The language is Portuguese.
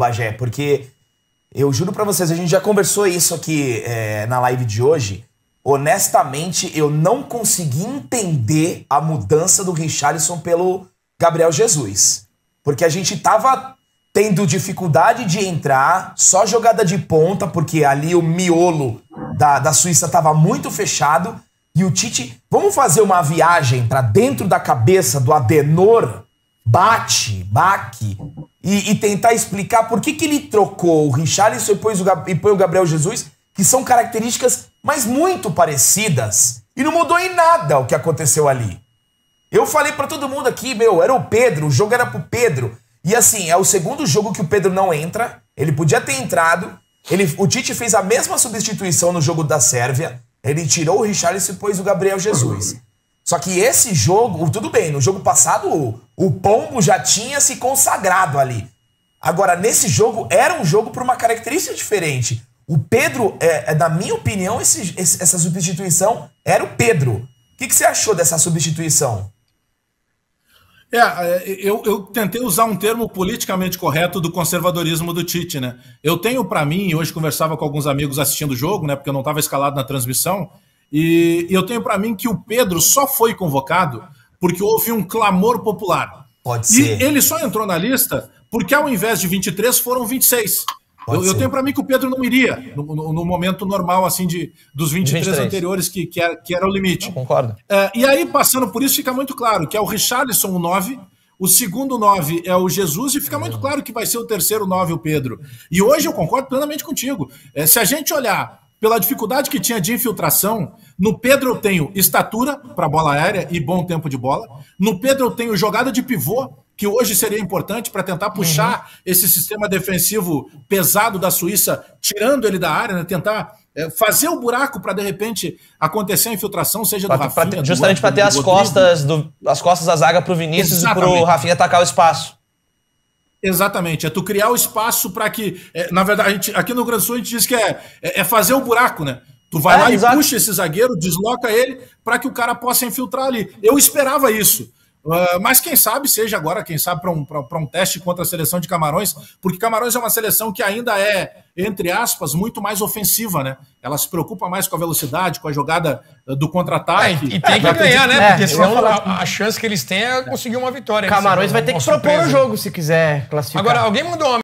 Bagé, porque eu juro para vocês, a gente já conversou isso aqui é, na live de hoje. Honestamente, eu não consegui entender a mudança do Richarlison pelo Gabriel Jesus. Porque a gente tava tendo dificuldade de entrar, só jogada de ponta, porque ali o miolo da, da Suíça estava muito fechado. E o Tite, vamos fazer uma viagem para dentro da cabeça do Adenor Bate, Baque, e, e, tentar explicar por que, que ele trocou o Richarlison e, pôs o, e põe o Gabriel Jesus, que são características, mas muito parecidas. E não mudou em nada o que aconteceu ali. Eu falei para todo mundo aqui, meu, era o Pedro, o jogo era pro Pedro. E assim, é o segundo jogo que o Pedro não entra. Ele podia ter entrado. Ele, o Tite fez a mesma substituição no jogo da Sérvia. Ele tirou o Richarlison e pôs o Gabriel Jesus. Só que esse jogo, tudo bem, no jogo passado o Pombo já tinha se consagrado ali. Agora, nesse jogo, era um jogo por uma característica diferente. O Pedro, é, é na minha opinião, esse, esse, essa substituição era o Pedro. O que, que você achou dessa substituição? É, é eu, eu, tentei usar um termo politicamente correto do conservadorismo do Tite, né? Eu tenho para mim, hoje conversava com alguns amigos assistindo o jogo, né? Porque eu não estava escalado na transmissão. E, eu tenho para mim que o Pedro só foi convocado porque houve um clamor popular. Pode ser. E ele só entrou na lista porque ao invés de 23 foram 26. Eu, eu, tenho para mim que o Pedro não iria no, no, no momento normal, assim, de, dos 23, 23. anteriores, que, que, era, que era o limite. Eu concordo. É, e aí, passando por isso, fica muito claro que é o Richarlison, o 9, o segundo 9 é o Jesus, e fica muito hum. claro que vai ser o terceiro 9 o Pedro. E hoje eu concordo plenamente contigo. É, se a gente olhar pela dificuldade que tinha de infiltração, no Pedro eu tenho estatura para bola aérea e bom tempo de bola. No Pedro eu tenho jogada de pivô, que hoje seria importante para tentar uhum. puxar uhum. esse sistema defensivo pesado da Suíça, tirando ele da área, né? tentar é, fazer o buraco para de repente acontecer a infiltração, seja pra, do Rafinha. Pra justamente para ter as costas, do, as costas da zaga para o Vinícius Exatamente. e para o Rafinha atacar o espaço. Exatamente, é tu criar o espaço para que. É, na verdade, gente, aqui no Grande Sul a gente diz que é, é, é fazer o buraco, né? Tu vai é, lá e puxa esse zagueiro, desloca ele para que o cara possa infiltrar ali. Eu esperava isso. Uh, mas quem sabe seja agora, quem sabe para um, um teste contra a seleção de Camarões, porque Camarões é uma seleção que ainda é, entre aspas, muito mais ofensiva, né? Ela se preocupa mais com a velocidade, com a jogada ah, do contra-ataque. É, e tem que ganhar, né? Porque é, senão a, a, chance que eles têm é conseguir uma vitória. Camarões vai é ter que propor o jogo se quiser classificar. Agora, alguém mandou uma